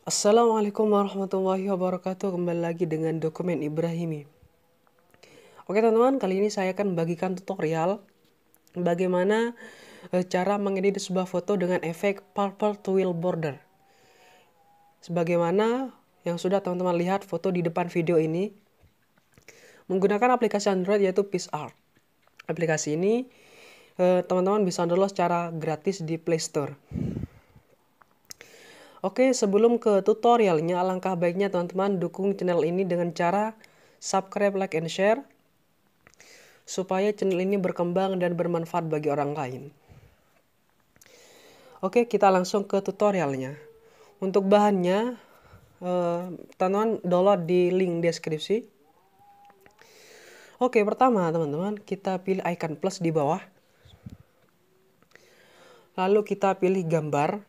Assalamualaikum warahmatullahi wabarakatuh Kembali lagi dengan dokumen Ibrahimi Oke teman-teman kali ini saya akan bagikan tutorial Bagaimana eh, cara mengedit sebuah foto dengan efek purple twill border Sebagaimana yang sudah teman-teman lihat foto di depan video ini Menggunakan aplikasi Android yaitu PixArt Aplikasi ini eh, teman-teman bisa download secara gratis di Play Store Oke, sebelum ke tutorialnya, alangkah baiknya teman-teman dukung channel ini dengan cara subscribe, like, and share supaya channel ini berkembang dan bermanfaat bagi orang lain. Oke, kita langsung ke tutorialnya. Untuk bahannya, eh, teman-teman eh, download di link deskripsi. Oke, pertama teman-teman, kita pilih icon plus di bawah. Lalu kita pilih gambar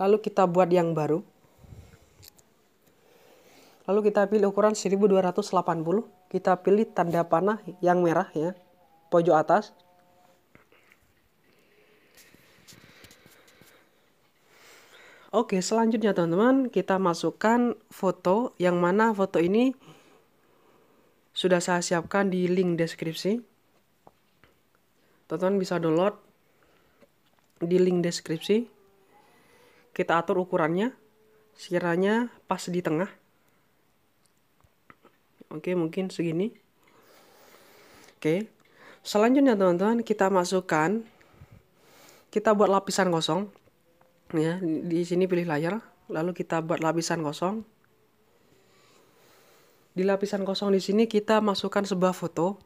Lalu kita buat yang baru. Lalu kita pilih ukuran 1280. Kita pilih tanda panah yang merah ya. Pojok atas. Oke, selanjutnya teman-teman, kita masukkan foto yang mana foto ini sudah saya siapkan di link deskripsi. Teman-teman bisa download di link deskripsi. Kita atur ukurannya. Sekiranya pas di tengah. Oke, mungkin segini. Oke. Selanjutnya teman-teman, kita masukkan kita buat lapisan kosong. Ya, di sini pilih layar, lalu kita buat lapisan kosong. Di lapisan kosong di sini kita masukkan sebuah foto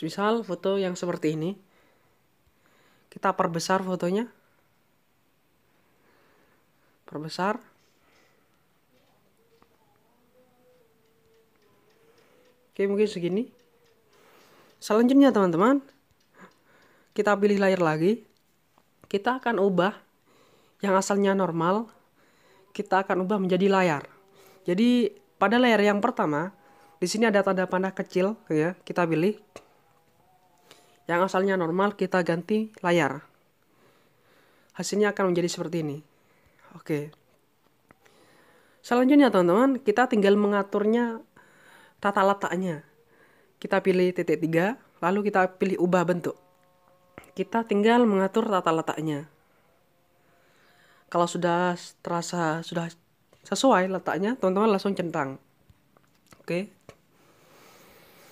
misal foto yang seperti ini kita perbesar fotonya. Perbesar. Oke, mungkin segini. Selanjutnya teman-teman, kita pilih layar lagi. Kita akan ubah yang asalnya normal, kita akan ubah menjadi layar. Jadi pada layar yang pertama, di sini ada tanda panah kecil ya, kita pilih yang asalnya normal kita ganti layar. Hasilnya akan menjadi seperti ini. Oke. Selanjutnya teman-teman, kita tinggal mengaturnya tata letaknya. Kita pilih titik tiga, lalu kita pilih ubah bentuk. Kita tinggal mengatur tata letaknya. Kalau sudah terasa sudah sesuai letaknya, teman-teman langsung centang. Oke.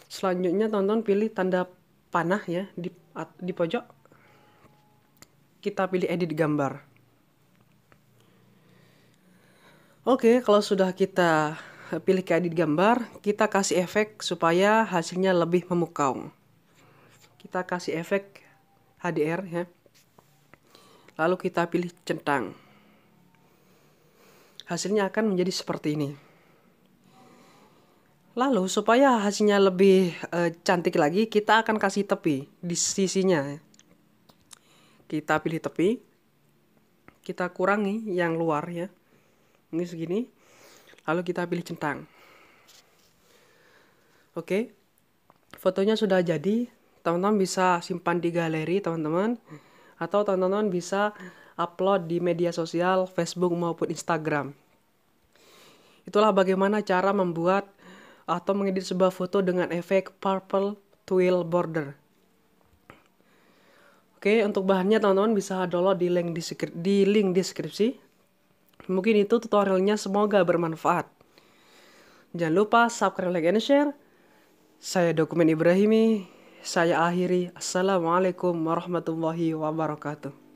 Selanjutnya teman-teman pilih tanda panah ya di di pojok kita pilih edit gambar Oke, kalau sudah kita pilih ke edit gambar, kita kasih efek supaya hasilnya lebih memukau. Kita kasih efek HDR ya. Lalu kita pilih centang. Hasilnya akan menjadi seperti ini. Lalu supaya hasilnya lebih e, cantik lagi, kita akan kasih tepi di sisinya. Kita pilih tepi. Kita kurangi yang luar ya. Ini segini. Lalu kita pilih centang. Oke. Fotonya sudah jadi. Teman-teman bisa simpan di galeri, teman-teman. Atau teman-teman bisa upload di media sosial Facebook maupun Instagram. Itulah bagaimana cara membuat atau mengedit sebuah foto dengan efek purple twill border. Oke, untuk bahannya teman-teman bisa download di link, di link deskripsi. Mungkin itu tutorialnya semoga bermanfaat. Jangan lupa subscribe, like, and share. Saya Dokumen Ibrahimi, saya akhiri. Assalamualaikum warahmatullahi wabarakatuh.